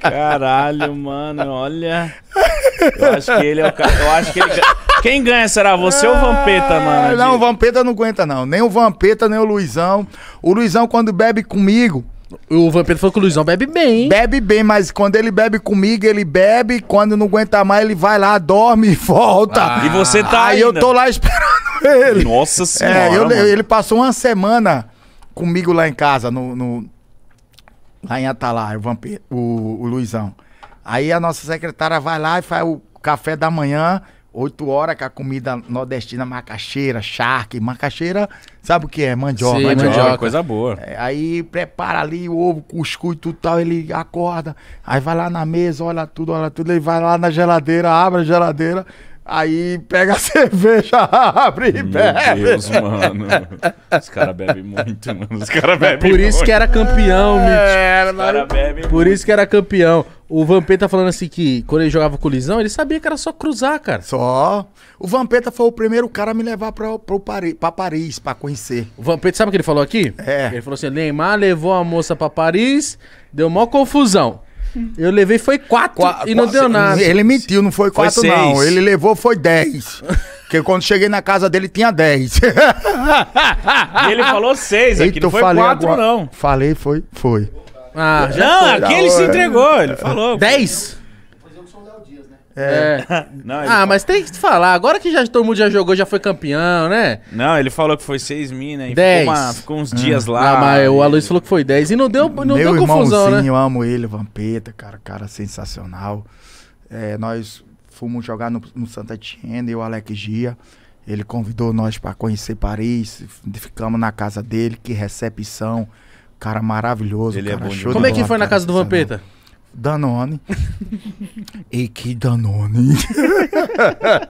Caralho, mano, olha. Eu acho que ele é o cara. Eu acho que ele. Quem ganha será você ou o Vampeta, ah, mano? Não, o Vampeta não aguenta, não. Nem o Vampeta, nem o Luizão. O Luizão, quando bebe comigo, o Vampeta falou que o Luizão bebe bem. Bebe bem, mas quando ele bebe comigo, ele bebe. Quando não aguenta mais, ele vai lá, dorme e volta. Ah, e você tá aí. Aí eu tô lá esperando ele. Nossa senhora. É, eu, ele passou uma semana comigo lá em casa, no, no lá tá em lá o, vampiro, o, o Luizão. Aí a nossa secretária vai lá e faz o café da manhã, 8 horas, com a comida nordestina, macaxeira, charque. Macaxeira, sabe o que é? Mandioca. Sim, mandioca, mandioca. coisa boa. É, aí prepara ali o ovo, cuscuz e tudo tal, ele acorda. Aí vai lá na mesa, olha tudo, olha tudo. Ele vai lá na geladeira, abre a geladeira, Aí pega a cerveja, abre e Meu bebe. Meu Deus, mano. Os caras bebem muito, mano. Os caras é bebem muito. Por isso que era campeão, é, Mitch. Os caras bebem Por isso que era campeão. O Vampeta tá falando assim que quando ele jogava colisão, ele sabia que era só cruzar, cara. Só. O Vampeta foi o primeiro cara a me levar pra, pro Pari, pra Paris, pra conhecer. O Vampeta, sabe o que ele falou aqui? É. Ele falou assim: Neymar levou a moça pra Paris, deu mó confusão. Hum. Eu levei foi quatro Qua, e não deu nada. Ele mentiu, não foi quatro foi não. Ele levou foi dez. Porque quando cheguei na casa dele tinha dez. e ele falou seis, aqui, Eita, não foi 4 não. Falei, foi, foi. Ah, não, foi, aqui ele se entregou, ele falou. dez. É. é. Não, ah, falou... mas tem que falar. Agora que já, todo mundo já jogou, já foi campeão, né? Não, ele falou que foi seis mil, né? E Ficou, uma, ficou uns hum. dias lá. Ah, mas e... o Aloysio falou que foi 10 e não deu, não Meu deu confusão, né? eu amo ele, Vampeta, cara, cara sensacional. É, nós fomos jogar no, no Santa e o Alex Gia. Ele convidou nós para conhecer Paris, ficamos na casa dele, que recepção. Cara maravilhoso, ele é cara, é bom. Como é que foi na casa do Vampeta? Danone. e que Danone.